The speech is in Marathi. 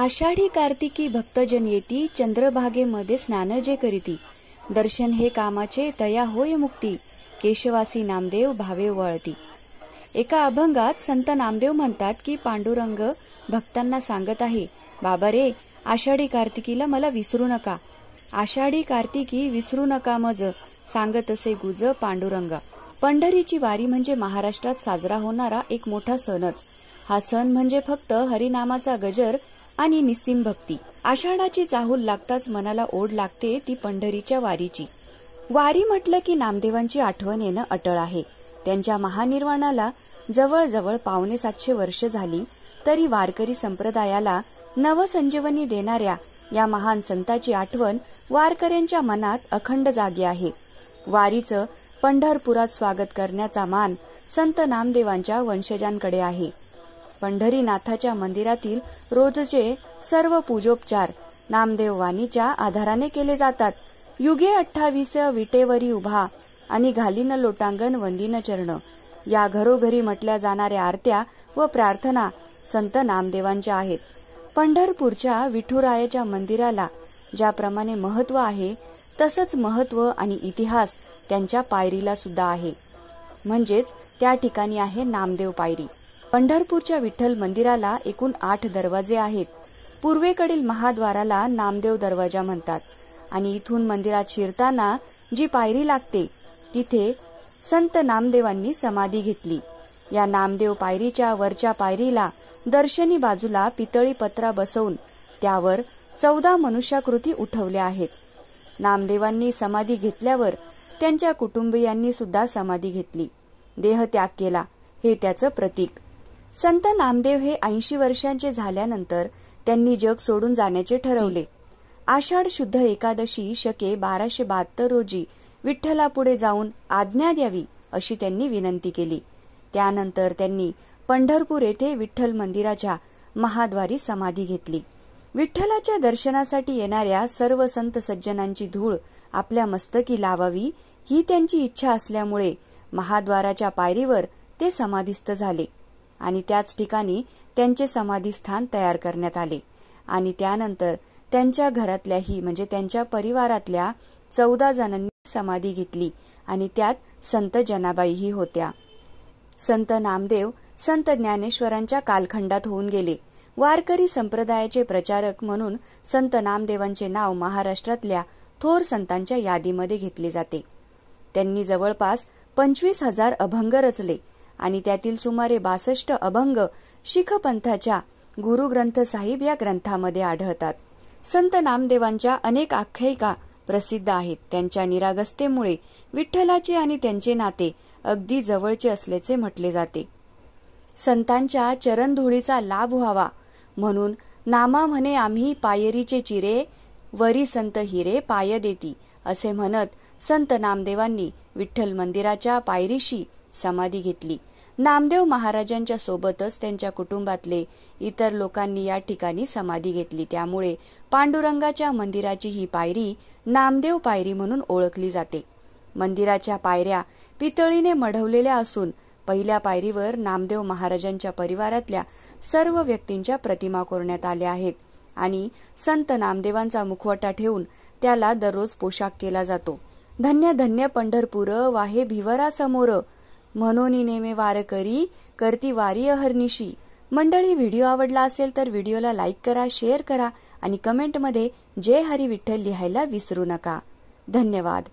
आषाढी कार्तिकी भक्तजन येती चंद्रभागेमध्ये स्नान जे करीती दर्शन हे कामाचे तया होय मुक्ती केशवासी नामदेव भावे वळती एका अभंगात संत नामदेव म्हणतात की पांडुरंग भक्तांना सांगत आहे बाबा रे आषाढी कार्तिकीला मला विसरू नका आषाढी कार्तिकी विसरू नका मज सांगत असे गुज पांडुरंग पंढरीची वारी म्हणजे महाराष्ट्रात साजरा होणारा एक मोठा सणच हा सण म्हणजे फक्त हरिनामाचा गजर आणि निस्सिम भक्ती आषाढाची चाहूल लागताच मनाला ओढ लागते ती पंढरीच्या वारीची वारी म्हटलं की नामदेवांची आठवण येणं अटळ आहे त्यांच्या महानिर्वाणाला जवळजवळ पावणे सातशे वर्ष झाली तरी वारकरी संप्रदायाला नवसंजीवनी देणाऱ्या या महान संताची आठवण वारकऱ्यांच्या मनात अखंड जागी आहे वारीचं पंढरपुरात स्वागत करण्याचा मान संत नामदेवांच्या वंशजांकडे आहे पंढरीनाथाच्या मंदिरातील रोजचे सर्व पूजोपचार नामदेव वाणीच्या आधाराने केले जातात युगे अठ्ठावीस विटेवरी उभा आणि घालीन लोटांगण वंदीन चरण या घरोघरी म्हटल्या जाणाऱ्या आरत्या व प्रार्थना संत नामदेवांच्या आहेत पंढरपूरच्या विठुरायाच्या मंदिराला ज्याप्रमाणे महत्व आहे तसंच महत्व आणि इतिहास त्यांच्या पायरीला सुद्धा आहे म्हणजेच त्या ठिकाणी आहे नामदेव पायरी पंढरपूरच्या विठ्ठल मंदिराला एकूण आठ दरवाजे आहेत पूर्वेकडील महाद्वाराला नामदेव दरवाजा म्हणतात आणि इथून मंदिरात शिरताना जी पायरी लागते तिथे संत नामदेवांनी समाधी घेतली या नामदेव पायरीच्या वरच्या पायरीला दर्शनी बाजूला पितळी पत्रा बसवून त्यावर चौदा मनुष्याकृती उठवल्या आहेत नामदेवांनी समाधी घेतल्यावर त्यांच्या कुटुंबियांनी सुद्धा समाधी घेतली देह त्याग केला हे त्याचं प्रतीक संत नामदेव हे ऐंशी वर्षांचे झाल्यानंतर त्यांनी जग सोडून जाण्याचे ठरवले आषाढ शुद्ध एकादशी शके बाराशे बहात्तर रोजी विठ्ठलापुढे जाऊन आज्ञा द्यावी अशी त्यांनी विनंती केली त्यानंतर त्यांनी पंढरपूर येथे विठ्ठल मंदिराच्या महाद्वारी समाधी घेतली विठ्ठलाच्या दर्शनासाठी येणाऱ्या सर्व संत सज्जनांची धूळ आपल्या मस्तकी लावावी ही त्यांची इच्छा असल्यामुळे महाद्वाराच्या पायरीवर ते समाधीस्थ झाले आणि त्याच ठिकाणी त्यांचे समाधीस्थान तयार करण्यात आले आणि त्यानंतर त्यांच्या घरातल्याही म्हणजे त्यांच्या परिवारातल्या चौदा जणांनी समाधी घेतली आणि त्यात संत जनाबाईही होत्या संत नामदेव संत ज्ञानेश्वरांच्या कालखंडात होऊन गेले वारकरी संप्रदायाचे प्रचारक म्हणून संत नामदेवांचे नाव महाराष्ट्रातल्या थोर संतांच्या यादीमध्ये घेतले जाते त्यांनी जवळपास पंचवीस हजार अभंग रचले आणि त्यातील सुमारे बासष्ट अभंग शिख पंथाच्या ग्रंथ साहिब या ग्रंथामध्ये आढळतात संत नामदेवांच्या अनेक आख्यायिका प्रसिद्ध आहेत त्यांच्या निरागस्तेमुळे विठ्ठलाचे आणि त्यांचे नाते अगदी जवळचे असल्याचे म्हटले जाते संतांच्या चरणधुळीचा लाभ व्हावा म्हणून नामा म्हणे आम्ही पायरीचे चिरे वरी संत हिरे पाय देती असे म्हणत संत नामदेवांनी विठ्ठल मंदिराच्या पायरीशी समाधी घेतली नामदेव महाराजांच्या सोबतच त्यांच्या कुटुंबातले इतर लोकांनी या ठिकाणी समाधी घेतली त्यामुळे पांडुरंगाच्या मंदिराची ही पायरी नामदेव पायरी म्हणून ओळखली जाते मंदिराच्या पायऱ्या पितळीने मढवलेल्या असून पहिल्या पायरीवर नामदेव महाराजांच्या परिवारातल्या सर्व व्यक्तींच्या प्रतिमा कोरण्यात आल्या आहेत आणि संत नामदेवांचा मुखवटा ठेवून त्याला दररोज पोशाख केला जातो धन्य धन्य पंढरपूर वाहे भिवरा समोर म्हणून नेमे वारकरी करती वारी अहर्निशी मंडळी व्हिडिओ आवडला असेल तर व्हिडिओला लाईक करा शेअर करा आणि कमेंटमध्ये जय हरी विठ्ठल लिहायला विसरू नका धन्यवाद